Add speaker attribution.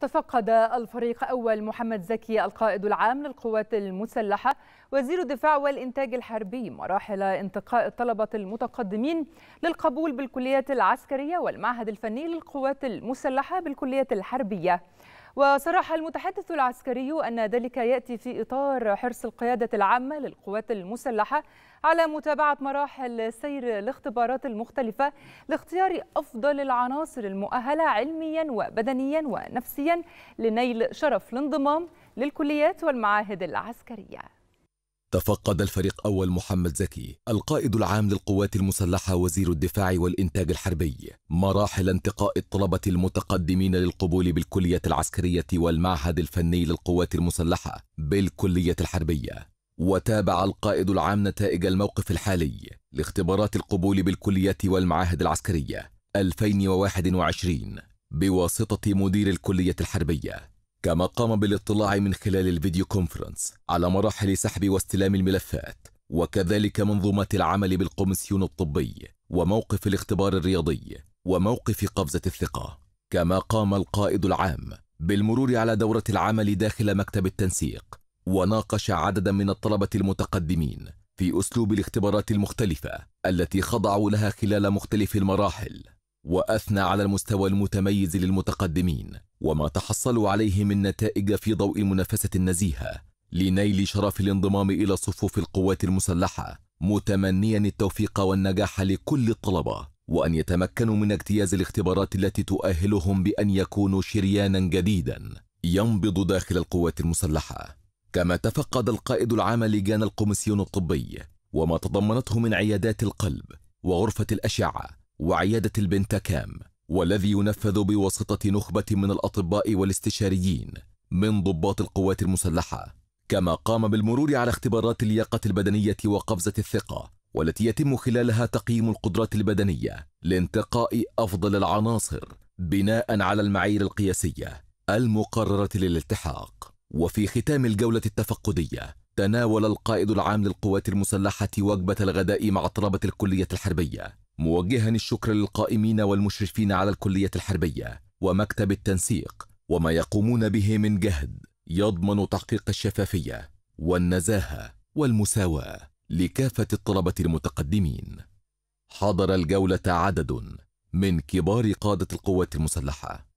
Speaker 1: تفقد الفريق أول محمد زكي القائد العام للقوات المسلحة وزير الدفاع والإنتاج الحربي مراحل انتقاء الطلبة المتقدمين للقبول بالكليات العسكرية والمعهد الفني للقوات المسلحة بالكليات الحربية وصرح المتحدث العسكري أن ذلك يأتي في إطار حرص القيادة العامة للقوات المسلحة على متابعة مراحل سير الاختبارات المختلفة لاختيار أفضل العناصر المؤهلة علميا وبدنيا ونفسيا لنيل شرف الانضمام للكليات والمعاهد العسكريه
Speaker 2: تفقد الفريق أول محمد زكي القائد العام للقوات المسلحة وزير الدفاع والإنتاج الحربي مراحل انتقاء الطلبة المتقدمين للقبول بالكلية العسكرية والمعهد الفني للقوات المسلحة بالكلية الحربية وتابع القائد العام نتائج الموقف الحالي لاختبارات القبول بالكلية والمعاهد العسكرية 2021 بواسطة مدير الكلية الحربية كما قام بالاطلاع من خلال الفيديو كونفرنس على مراحل سحب واستلام الملفات وكذلك منظومات العمل بالقومسيون الطبي وموقف الاختبار الرياضي وموقف قفزة الثقة كما قام القائد العام بالمرور على دورة العمل داخل مكتب التنسيق وناقش عددا من الطلبة المتقدمين في أسلوب الاختبارات المختلفة التي خضعوا لها خلال مختلف المراحل وأثنى على المستوى المتميز للمتقدمين وما تحصلوا عليه من نتائج في ضوء المنافسة النزيهة لنيل شرف الانضمام إلى صفوف القوات المسلحة متمنيا التوفيق والنجاح لكل الطلبة وأن يتمكنوا من اجتياز الاختبارات التي تؤهلهم بأن يكونوا شريانا جديدا ينبض داخل القوات المسلحة كما تفقد القائد العام لجان القومسيون الطبي وما تضمنته من عيادات القلب وغرفة الأشعة وعيادة البنتكام والذي ينفذ بواسطة نخبة من الأطباء والاستشاريين من ضباط القوات المسلحة كما قام بالمرور على اختبارات اللياقة البدنية وقفزة الثقة والتي يتم خلالها تقييم القدرات البدنية لانتقاء أفضل العناصر بناء على المعايير القياسية المقررة للالتحاق وفي ختام الجولة التفقدية تناول القائد العام للقوات المسلحة وجبة الغداء مع طلبة الكلية الحربية موجها الشكر للقائمين والمشرفين على الكلية الحربية ومكتب التنسيق وما يقومون به من جهد يضمن تحقيق الشفافية والنزاهة والمساواة لكافة الطلبة المتقدمين. حضر الجولة عدد من كبار قادة القوات المسلحة